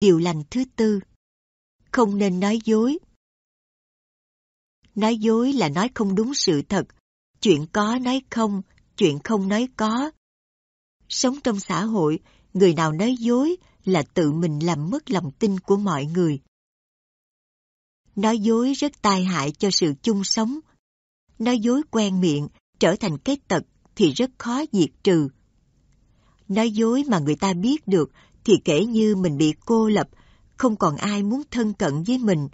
Điều lành thứ tư Không nên nói dối Nói dối là nói không đúng sự thật, chuyện có nói không, chuyện không nói có. Sống trong xã hội, người nào nói dối là tự mình làm mất lòng tin của mọi người. Nói dối rất tai hại cho sự chung sống. Nói dối quen miệng, trở thành cái tật thì rất khó diệt trừ. Nói dối mà người ta biết được thì kể như mình bị cô lập, không còn ai muốn thân cận với mình.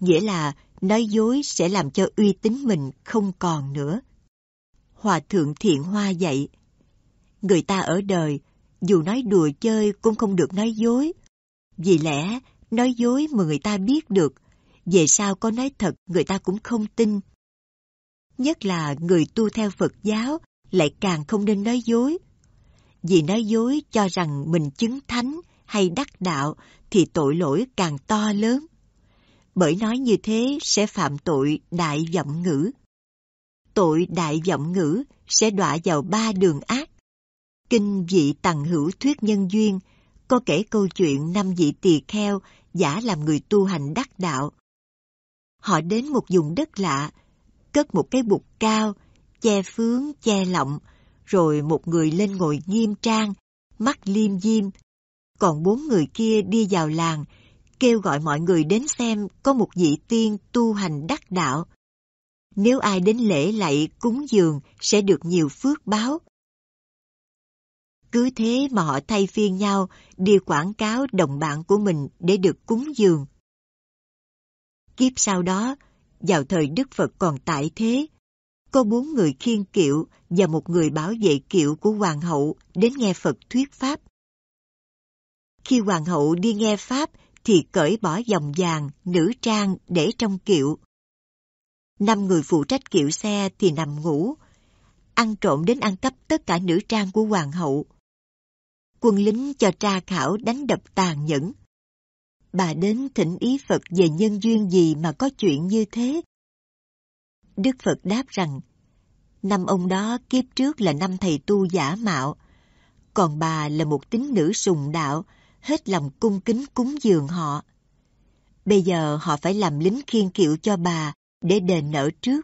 Nghĩa là nói dối sẽ làm cho uy tín mình không còn nữa. Hòa thượng thiện hoa dạy, người ta ở đời, dù nói đùa chơi cũng không được nói dối. Vì lẽ, nói dối mà người ta biết được, về sau có nói thật người ta cũng không tin. Nhất là người tu theo Phật giáo lại càng không nên nói dối vì nói dối cho rằng mình chứng thánh hay đắc đạo thì tội lỗi càng to lớn. Bởi nói như thế sẽ phạm tội đại vọng ngữ. Tội đại vọng ngữ sẽ đọa vào ba đường ác. Kinh vị tằng hữu thuyết nhân duyên có kể câu chuyện năm vị tỳ kheo giả làm người tu hành đắc đạo. Họ đến một vùng đất lạ, cất một cái bục cao, che phướng, che lọng, rồi một người lên ngồi nghiêm trang, mắt liêm diêm. Còn bốn người kia đi vào làng, kêu gọi mọi người đến xem có một vị tiên tu hành đắc đạo. Nếu ai đến lễ lạy cúng dường sẽ được nhiều phước báo. Cứ thế mà họ thay phiên nhau đi quảng cáo đồng bạn của mình để được cúng dường. Kiếp sau đó, vào thời Đức Phật còn tại thế, có bốn người khiên kiệu và một người bảo vệ kiệu của hoàng hậu đến nghe Phật thuyết Pháp. Khi hoàng hậu đi nghe Pháp thì cởi bỏ dòng vàng, nữ trang để trong kiệu. Năm người phụ trách kiệu xe thì nằm ngủ, ăn trộm đến ăn cắp tất cả nữ trang của hoàng hậu. Quân lính cho tra khảo đánh đập tàn nhẫn. Bà đến thỉnh ý Phật về nhân duyên gì mà có chuyện như thế Đức Phật đáp rằng, năm ông đó kiếp trước là năm thầy tu giả mạo, còn bà là một tín nữ sùng đạo, hết lòng cung kính cúng dường họ. Bây giờ họ phải làm lính khiên kiệu cho bà để đền nợ trước.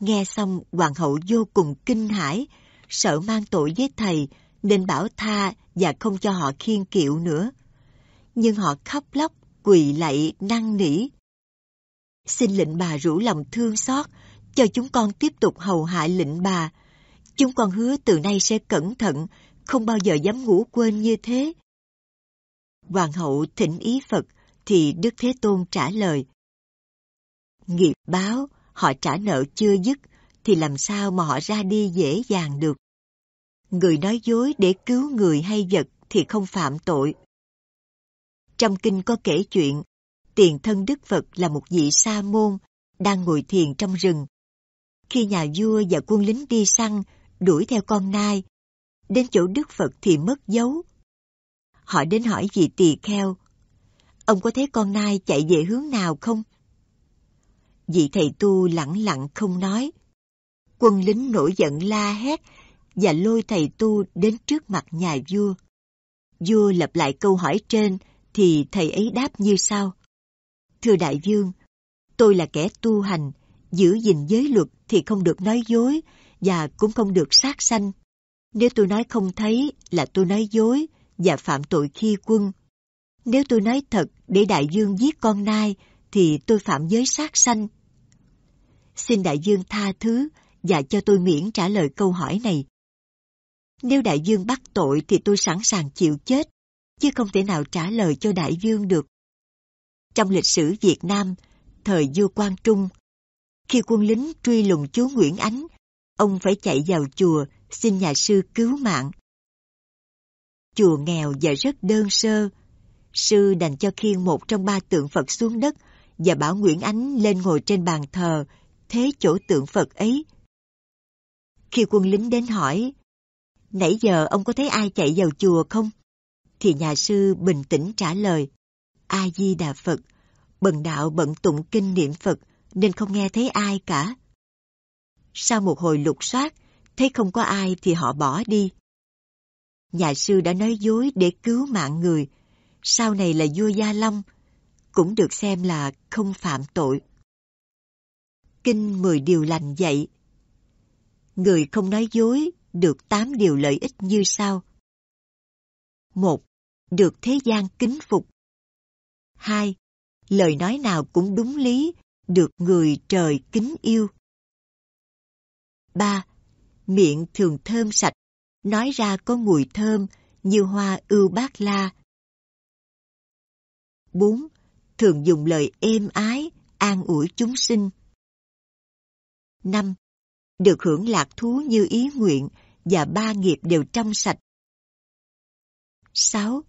Nghe xong, hoàng hậu vô cùng kinh hãi, sợ mang tội với thầy nên bảo tha và không cho họ khiên kiệu nữa. Nhưng họ khóc lóc, quỳ lạy, năn nỉ xin lệnh bà rủ lòng thương xót, cho chúng con tiếp tục hầu hạ lệnh bà. Chúng con hứa từ nay sẽ cẩn thận, không bao giờ dám ngủ quên như thế. Hoàng hậu thỉnh ý Phật, thì Đức Thế Tôn trả lời. Nghiệp báo, họ trả nợ chưa dứt, thì làm sao mà họ ra đi dễ dàng được. Người nói dối để cứu người hay vật thì không phạm tội. Trong kinh có kể chuyện tiền thân Đức Phật là một vị sa môn đang ngồi thiền trong rừng. Khi nhà vua và quân lính đi săn, đuổi theo con nai, đến chỗ Đức Phật thì mất dấu. Họ đến hỏi vị tỳ kheo, ông có thấy con nai chạy về hướng nào không? Vị thầy tu lặng lặng không nói. Quân lính nổi giận la hét và lôi thầy tu đến trước mặt nhà vua. Vua lặp lại câu hỏi trên thì thầy ấy đáp như sau. Thưa đại vương, tôi là kẻ tu hành, giữ gìn giới luật thì không được nói dối và cũng không được sát sanh. Nếu tôi nói không thấy là tôi nói dối và phạm tội khi quân. Nếu tôi nói thật để đại dương giết con nai thì tôi phạm giới sát sanh. Xin đại dương tha thứ và cho tôi miễn trả lời câu hỏi này. Nếu đại dương bắt tội thì tôi sẵn sàng chịu chết, chứ không thể nào trả lời cho đại dương được trong lịch sử Việt Nam, thời vua Quang Trung. Khi quân lính truy lùng chúa Nguyễn Ánh, ông phải chạy vào chùa xin nhà sư cứu mạng. Chùa nghèo và rất đơn sơ. Sư đành cho khiên một trong ba tượng Phật xuống đất và bảo Nguyễn Ánh lên ngồi trên bàn thờ, thế chỗ tượng Phật ấy. Khi quân lính đến hỏi, nãy giờ ông có thấy ai chạy vào chùa không? Thì nhà sư bình tĩnh trả lời, A-di-đà Phật. Bần đạo bận tụng kinh niệm Phật nên không nghe thấy ai cả. Sau một hồi lục soát, thấy không có ai thì họ bỏ đi. Nhà sư đã nói dối để cứu mạng người, sau này là vua Gia Long, cũng được xem là không phạm tội. Kinh mười điều lành dạy Người không nói dối được tám điều lợi ích như sau. một Được thế gian kính phục hai, Lời nói nào cũng đúng lý, được người trời kính yêu. ba, Miệng thường thơm sạch, nói ra có mùi thơm như hoa ưu bát la. bốn, Thường dùng lời êm ái, an ủi chúng sinh. năm, Được hưởng lạc thú như ý nguyện và ba nghiệp đều trong sạch. sáu,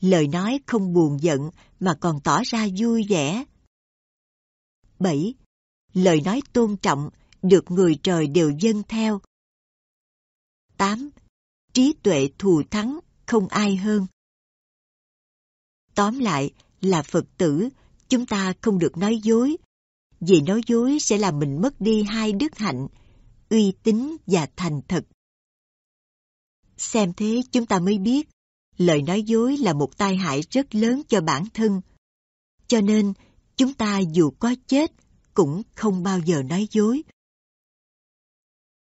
Lời nói không buồn giận mà còn tỏ ra vui vẻ. 7. Lời nói tôn trọng được người trời đều dân theo. 8. Trí tuệ thù thắng không ai hơn. Tóm lại là Phật tử, chúng ta không được nói dối. Vì nói dối sẽ làm mình mất đi hai đức hạnh, uy tín và thành thật. Xem thế chúng ta mới biết lời nói dối là một tai hại rất lớn cho bản thân. Cho nên, chúng ta dù có chết cũng không bao giờ nói dối.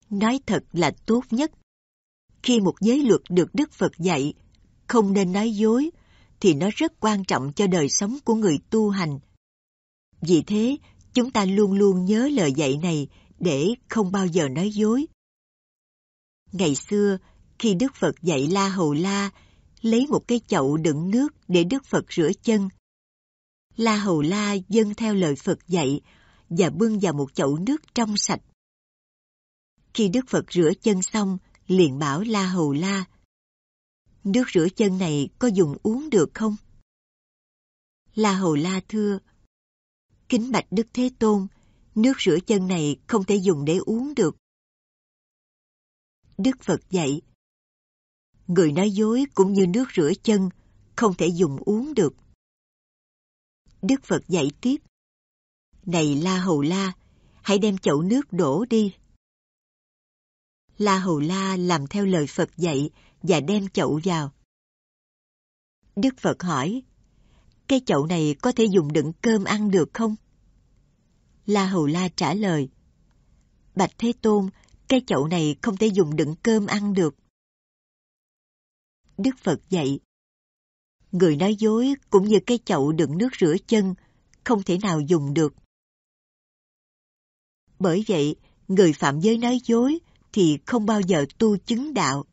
Nói thật là tốt nhất. Khi một giới luật được Đức Phật dạy, không nên nói dối, thì nó rất quan trọng cho đời sống của người tu hành. Vì thế, chúng ta luôn luôn nhớ lời dạy này để không bao giờ nói dối. Ngày xưa, khi Đức Phật dạy La Hầu La lấy một cái chậu đựng nước để Đức Phật rửa chân. La Hầu La dâng theo lời Phật dạy và bưng vào một chậu nước trong sạch. Khi Đức Phật rửa chân xong, liền bảo La Hầu La, Nước rửa chân này có dùng uống được không? La Hầu La thưa, Kính bạch Đức Thế Tôn, nước rửa chân này không thể dùng để uống được. Đức Phật dạy, người nói dối cũng như nước rửa chân, không thể dùng uống được. Đức Phật dạy tiếp. Này La Hầu La, hãy đem chậu nước đổ đi. La Hầu La làm theo lời Phật dạy và đem chậu vào. Đức Phật hỏi, cái chậu này có thể dùng đựng cơm ăn được không? La Hầu La trả lời, Bạch Thế Tôn, cái chậu này không thể dùng đựng cơm ăn được. Đức Phật dạy. Người nói dối cũng như cái chậu đựng nước rửa chân, không thể nào dùng được. Bởi vậy, người phạm giới nói dối thì không bao giờ tu chứng đạo.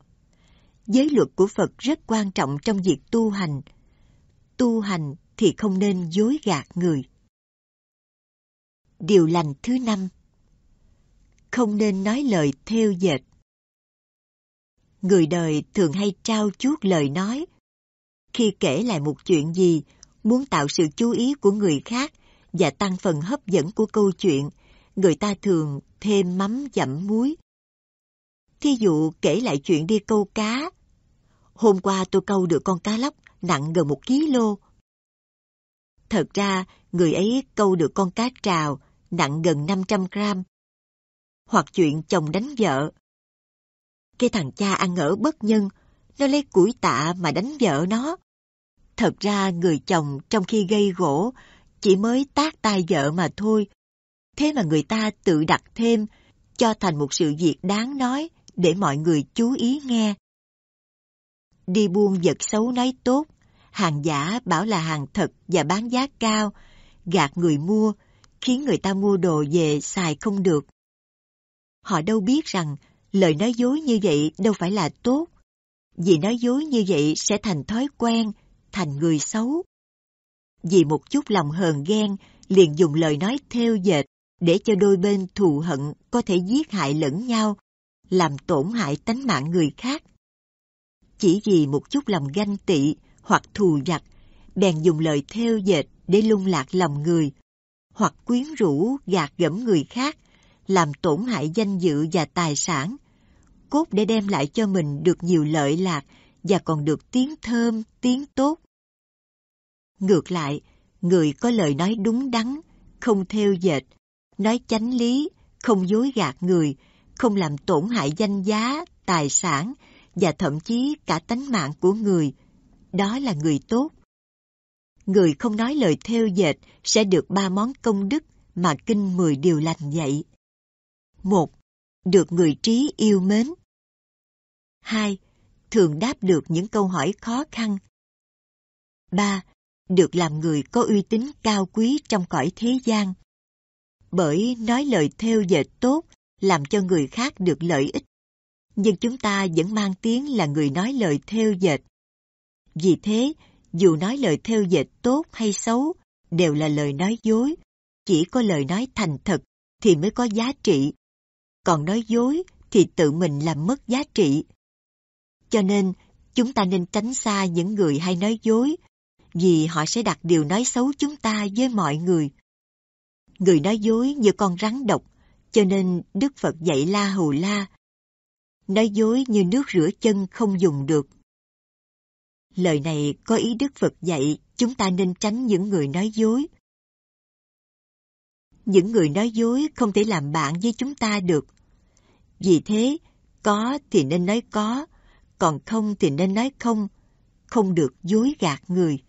Giới luật của Phật rất quan trọng trong việc tu hành. Tu hành thì không nên dối gạt người. Điều lành thứ năm Không nên nói lời theo dệt người đời thường hay trao chuốt lời nói. Khi kể lại một chuyện gì, muốn tạo sự chú ý của người khác và tăng phần hấp dẫn của câu chuyện, người ta thường thêm mắm dặm muối. Thí dụ kể lại chuyện đi câu cá. Hôm qua tôi câu được con cá lóc nặng gần một ký lô. Thật ra, người ấy câu được con cá trào nặng gần 500 gram. Hoặc chuyện chồng đánh vợ. Cái thằng cha ăn ở bất nhân, nó lấy củi tạ mà đánh vợ nó. Thật ra người chồng trong khi gây gỗ chỉ mới tác tay vợ mà thôi. Thế mà người ta tự đặt thêm, cho thành một sự việc đáng nói để mọi người chú ý nghe. Đi buôn vật xấu nói tốt, hàng giả bảo là hàng thật và bán giá cao, gạt người mua, khiến người ta mua đồ về xài không được. Họ đâu biết rằng lời nói dối như vậy đâu phải là tốt. Vì nói dối như vậy sẽ thành thói quen, thành người xấu. Vì một chút lòng hờn ghen, liền dùng lời nói theo dệt để cho đôi bên thù hận có thể giết hại lẫn nhau, làm tổn hại tánh mạng người khác. Chỉ vì một chút lòng ganh tị hoặc thù giặc, bèn dùng lời theo dệt để lung lạc lòng người, hoặc quyến rũ gạt gẫm người khác, làm tổn hại danh dự và tài sản, cốt để đem lại cho mình được nhiều lợi lạc và còn được tiếng thơm, tiếng tốt. Ngược lại, người có lời nói đúng đắn, không theo dệt, nói chánh lý, không dối gạt người, không làm tổn hại danh giá, tài sản và thậm chí cả tánh mạng của người. Đó là người tốt. Người không nói lời theo dệt sẽ được ba món công đức mà kinh mười điều lành dạy. một Được người trí yêu mến. 2. Thường đáp được những câu hỏi khó khăn. 3. Được làm người có uy tín cao quý trong cõi thế gian. Bởi nói lời theo dệt tốt làm cho người khác được lợi ích. Nhưng chúng ta vẫn mang tiếng là người nói lời theo dệt. Vì thế, dù nói lời theo dệt tốt hay xấu, đều là lời nói dối. Chỉ có lời nói thành thật thì mới có giá trị. Còn nói dối thì tự mình làm mất giá trị, cho nên, chúng ta nên tránh xa những người hay nói dối, vì họ sẽ đặt điều nói xấu chúng ta với mọi người. Người nói dối như con rắn độc, cho nên Đức Phật dạy la hù la. Nói dối như nước rửa chân không dùng được. Lời này có ý Đức Phật dạy chúng ta nên tránh những người nói dối. Những người nói dối không thể làm bạn với chúng ta được. Vì thế, có thì nên nói có, còn không thì nên nói không, không được dối gạt người.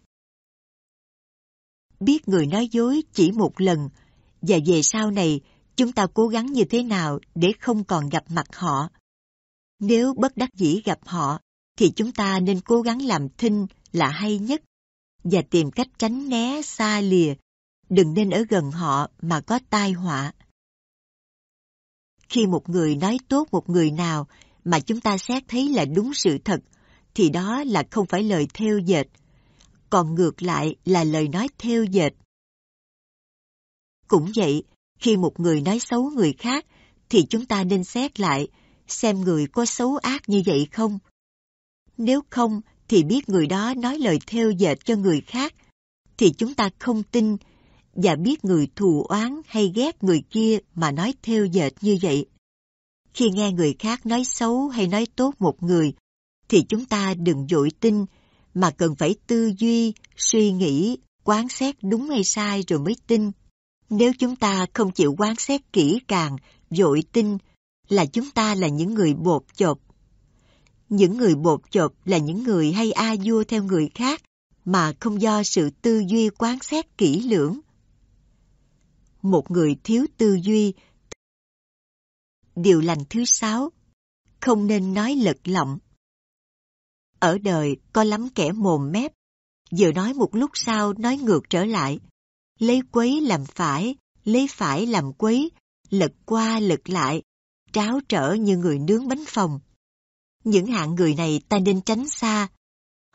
Biết người nói dối chỉ một lần, và về sau này chúng ta cố gắng như thế nào để không còn gặp mặt họ. Nếu bất đắc dĩ gặp họ, thì chúng ta nên cố gắng làm thinh là hay nhất và tìm cách tránh né xa lìa, đừng nên ở gần họ mà có tai họa. Khi một người nói tốt một người nào mà chúng ta xét thấy là đúng sự thật, thì đó là không phải lời theo dệt, còn ngược lại là lời nói theo dệt. Cũng vậy, khi một người nói xấu người khác, thì chúng ta nên xét lại, xem người có xấu ác như vậy không. Nếu không, thì biết người đó nói lời theo dệt cho người khác, thì chúng ta không tin và biết người thù oán hay ghét người kia mà nói theo dệt như vậy khi nghe người khác nói xấu hay nói tốt một người, thì chúng ta đừng dội tin, mà cần phải tư duy, suy nghĩ, quán xét đúng hay sai rồi mới tin. Nếu chúng ta không chịu quán xét kỹ càng, dội tin, là chúng ta là những người bột chộp. Những người bột chộp là những người hay a vua theo người khác, mà không do sự tư duy quán xét kỹ lưỡng. Một người thiếu tư duy Điều lành thứ sáu, không nên nói lật lọng. Ở đời có lắm kẻ mồm mép, vừa nói một lúc sau nói ngược trở lại. Lấy quấy làm phải, lấy phải làm quấy, lật qua lật lại, tráo trở như người nướng bánh phòng. Những hạng người này ta nên tránh xa.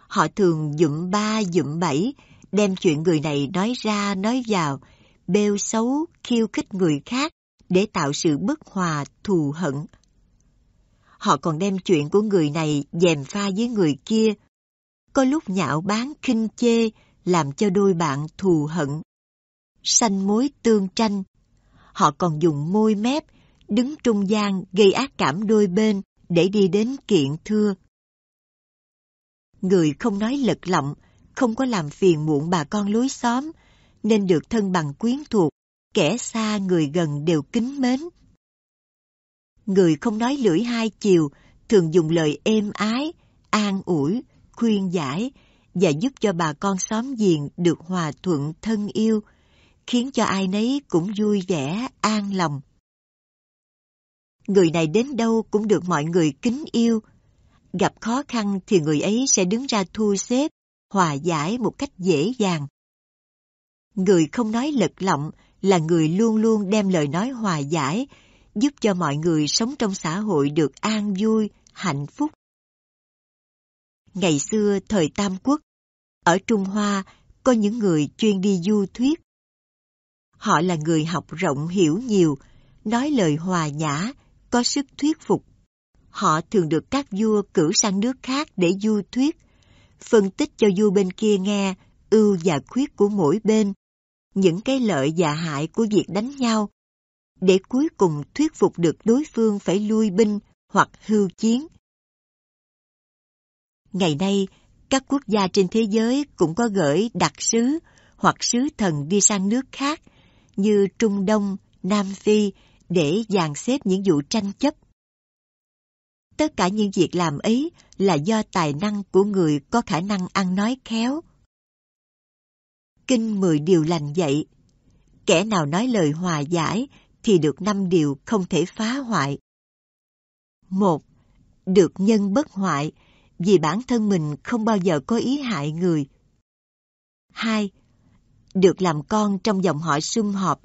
Họ thường dụm ba dụm bảy, đem chuyện người này nói ra nói vào, bêu xấu, khiêu khích người khác, để tạo sự bất hòa, thù hận. Họ còn đem chuyện của người này dèm pha với người kia, có lúc nhạo báng khinh chê làm cho đôi bạn thù hận. Sanh mối tương tranh, họ còn dùng môi mép đứng trung gian gây ác cảm đôi bên để đi đến kiện thưa. Người không nói lật lọng, không có làm phiền muộn bà con lối xóm, nên được thân bằng quyến thuộc kẻ xa người gần đều kính mến. Người không nói lưỡi hai chiều thường dùng lời êm ái, an ủi, khuyên giải và giúp cho bà con xóm giềng được hòa thuận thân yêu, khiến cho ai nấy cũng vui vẻ, an lòng. Người này đến đâu cũng được mọi người kính yêu. Gặp khó khăn thì người ấy sẽ đứng ra thu xếp, hòa giải một cách dễ dàng. Người không nói lật lọng là người luôn luôn đem lời nói hòa giải, giúp cho mọi người sống trong xã hội được an vui, hạnh phúc. Ngày xưa thời Tam Quốc, ở Trung Hoa có những người chuyên đi du thuyết. Họ là người học rộng hiểu nhiều, nói lời hòa nhã, có sức thuyết phục. Họ thường được các vua cử sang nước khác để du thuyết, phân tích cho vua bên kia nghe ưu và khuyết của mỗi bên, những cái lợi và hại của việc đánh nhau, để cuối cùng thuyết phục được đối phương phải lui binh hoặc hưu chiến. Ngày nay, các quốc gia trên thế giới cũng có gửi đặc sứ hoặc sứ thần đi sang nước khác như Trung Đông, Nam Phi để dàn xếp những vụ tranh chấp. Tất cả những việc làm ấy là do tài năng của người có khả năng ăn nói khéo, Kinh mười điều lành dạy. Kẻ nào nói lời hòa giải thì được năm điều không thể phá hoại. một Được nhân bất hoại vì bản thân mình không bao giờ có ý hại người. Hai, Được làm con trong dòng họ sum họp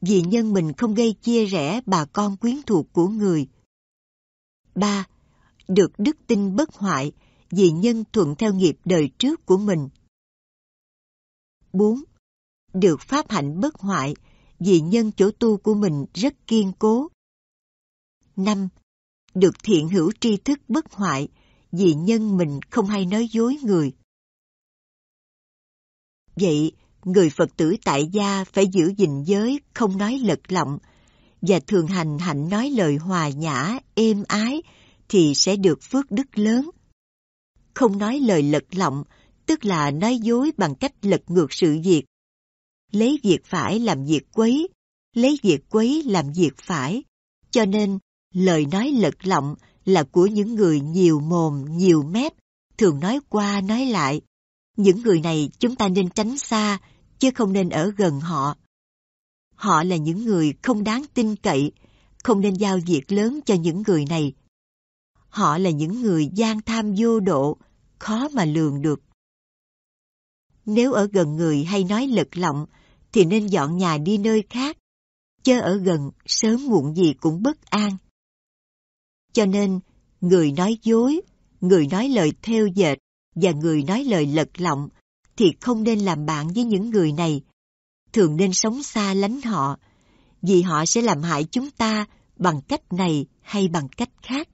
vì nhân mình không gây chia rẽ bà con quyến thuộc của người. Ba, Được đức tin bất hoại vì nhân thuận theo nghiệp đời trước của mình. 4. Được pháp hạnh bất hoại vì nhân chỗ tu của mình rất kiên cố. 5. Được thiện hữu tri thức bất hoại vì nhân mình không hay nói dối người. Vậy, người Phật tử tại gia phải giữ gìn giới không nói lật lọng và thường hành hạnh nói lời hòa nhã, êm ái thì sẽ được phước đức lớn. Không nói lời lật lọng tức là nói dối bằng cách lật ngược sự việc. Lấy việc phải làm việc quấy, lấy việc quấy làm việc phải. Cho nên, lời nói lật lọng là của những người nhiều mồm, nhiều mép, thường nói qua nói lại. Những người này chúng ta nên tránh xa, chứ không nên ở gần họ. Họ là những người không đáng tin cậy, không nên giao việc lớn cho những người này. Họ là những người gian tham vô độ, khó mà lường được. Nếu ở gần người hay nói lật lọng, thì nên dọn nhà đi nơi khác. Chớ ở gần, sớm muộn gì cũng bất an. Cho nên, người nói dối, người nói lời theo dệt và người nói lời lật lọng thì không nên làm bạn với những người này. Thường nên sống xa lánh họ, vì họ sẽ làm hại chúng ta bằng cách này hay bằng cách khác.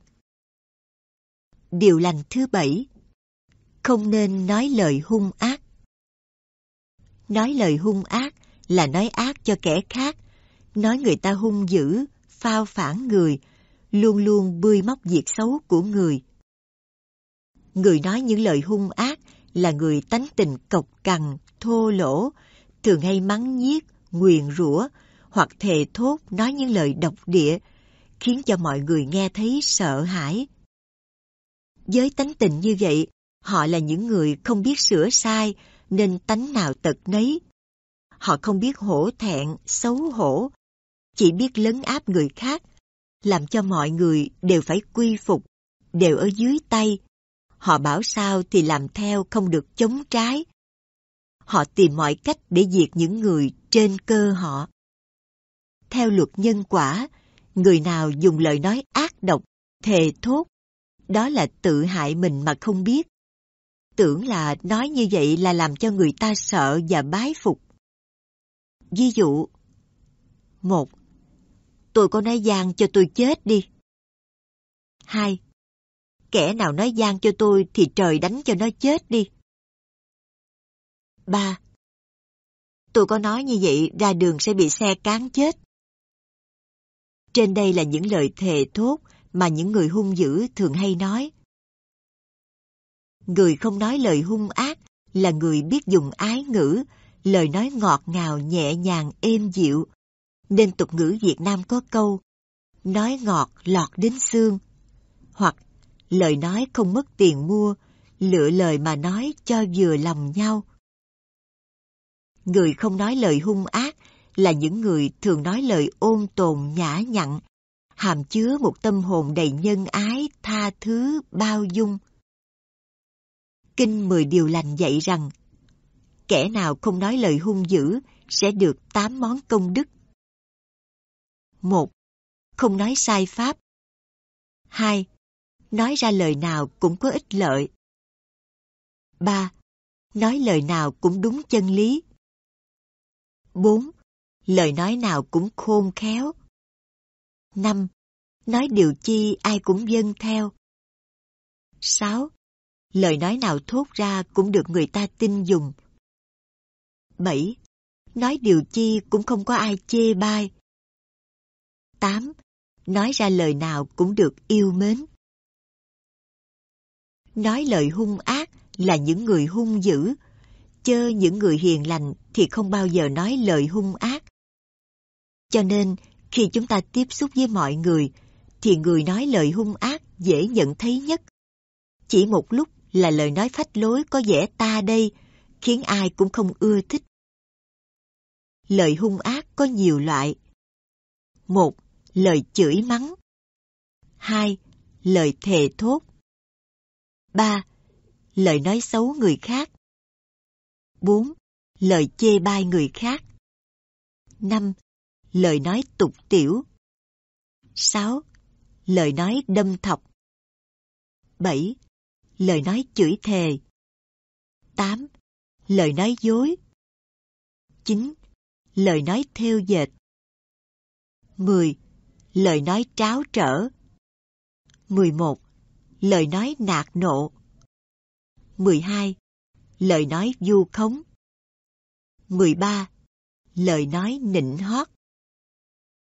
Điều lành thứ bảy Không nên nói lời hung ác nói lời hung ác là nói ác cho kẻ khác, nói người ta hung dữ, phao phản người, luôn luôn bươi móc việc xấu của người. Người nói những lời hung ác là người tánh tình cộc cằn, thô lỗ, thường hay mắng nhiếc, nguyền rủa hoặc thề thốt nói những lời độc địa, khiến cho mọi người nghe thấy sợ hãi. Với tánh tình như vậy, họ là những người không biết sửa sai, nên tánh nào tật nấy. Họ không biết hổ thẹn, xấu hổ, chỉ biết lấn áp người khác, làm cho mọi người đều phải quy phục, đều ở dưới tay. Họ bảo sao thì làm theo không được chống trái. Họ tìm mọi cách để diệt những người trên cơ họ. Theo luật nhân quả, người nào dùng lời nói ác độc, thề thốt, đó là tự hại mình mà không biết tưởng là nói như vậy là làm cho người ta sợ và bái phục. Ví dụ một Tôi có nói gian cho tôi chết đi. hai Kẻ nào nói gian cho tôi thì trời đánh cho nó chết đi. ba Tôi có nói như vậy ra đường sẽ bị xe cán chết. Trên đây là những lời thề thốt mà những người hung dữ thường hay nói Người không nói lời hung ác là người biết dùng ái ngữ, lời nói ngọt ngào nhẹ nhàng êm dịu. Nên tục ngữ Việt Nam có câu Nói ngọt lọt đến xương Hoặc lời nói không mất tiền mua Lựa lời mà nói cho vừa lòng nhau Người không nói lời hung ác Là những người thường nói lời ôn tồn nhã nhặn Hàm chứa một tâm hồn đầy nhân ái, tha thứ, bao dung Kinh Mười Điều Lành dạy rằng kẻ nào không nói lời hung dữ sẽ được tám món công đức. một Không nói sai pháp. 2. Nói ra lời nào cũng có ích lợi. 3. Nói lời nào cũng đúng chân lý. 4. Lời nói nào cũng khôn khéo. 5. Nói điều chi ai cũng dâng theo. 6 lời nói nào thốt ra cũng được người ta tin dùng. 7. Nói điều chi cũng không có ai chê bai. 8. Nói ra lời nào cũng được yêu mến. Nói lời hung ác là những người hung dữ, chơ những người hiền lành thì không bao giờ nói lời hung ác. Cho nên, khi chúng ta tiếp xúc với mọi người, thì người nói lời hung ác dễ nhận thấy nhất. Chỉ một lúc là lời nói phách lối có vẻ ta đây, khiến ai cũng không ưa thích. Lời hung ác có nhiều loại. một Lời chửi mắng. hai, Lời thề thốt. ba, Lời nói xấu người khác. bốn, Lời chê bai người khác. năm, Lời nói tục tiểu. sáu, Lời nói đâm thọc. bảy, lời nói chửi thề. 8. Lời nói dối. 9. Lời nói theo dệt. 10. Lời nói tráo trở. 11. Lời nói nạt nộ. 12. Lời nói du khống. 13. Lời nói nịnh hót.